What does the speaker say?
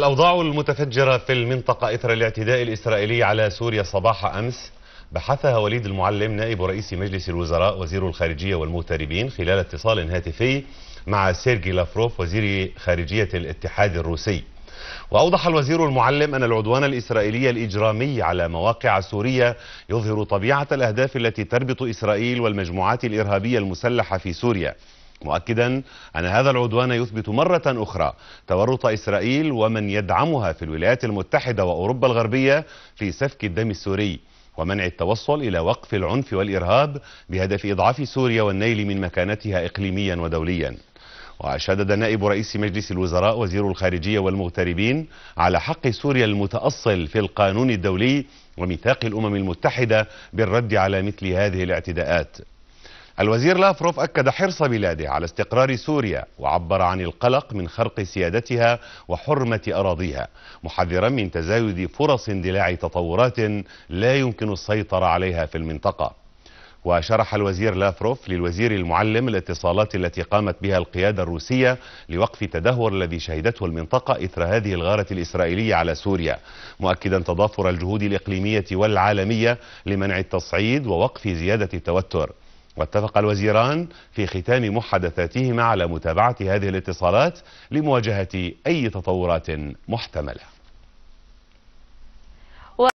الأوضاع المتفجرة في المنطقة إثر الاعتداء الإسرائيلي على سوريا صباح أمس بحثها وليد المعلم نائب رئيس مجلس الوزراء وزير الخارجية والمغتربين خلال اتصال هاتفي مع سيرجي لافروف وزير خارجية الاتحاد الروسي وأوضح الوزير المعلم أن العدوان الإسرائيلي الإجرامي على مواقع سوريا يظهر طبيعة الأهداف التي تربط إسرائيل والمجموعات الإرهابية المسلحة في سوريا مؤكدا أن هذا العدوان يثبت مرة أخرى تورط إسرائيل ومن يدعمها في الولايات المتحدة وأوروبا الغربية في سفك الدم السوري ومنع التوصل إلى وقف العنف والإرهاب بهدف إضعاف سوريا والنيل من مكانتها إقليميا ودوليا وشدد نائب رئيس مجلس الوزراء وزير الخارجية والمغتربين على حق سوريا المتأصل في القانون الدولي وميثاق الأمم المتحدة بالرد على مثل هذه الاعتداءات الوزير لافروف أكد حرص بلاده على استقرار سوريا وعبر عن القلق من خرق سيادتها وحرمة أراضيها محذرا من تزايد فرص اندلاع تطورات لا يمكن السيطرة عليها في المنطقة وشرح الوزير لافروف للوزير المعلم الاتصالات التي قامت بها القيادة الروسية لوقف التدهور الذي شهدته المنطقة إثر هذه الغارة الإسرائيلية على سوريا مؤكدا تضافر الجهود الإقليمية والعالمية لمنع التصعيد ووقف زيادة التوتر واتفق الوزيران في ختام محادثاتهما على متابعة هذه الاتصالات لمواجهة أي تطورات محتملة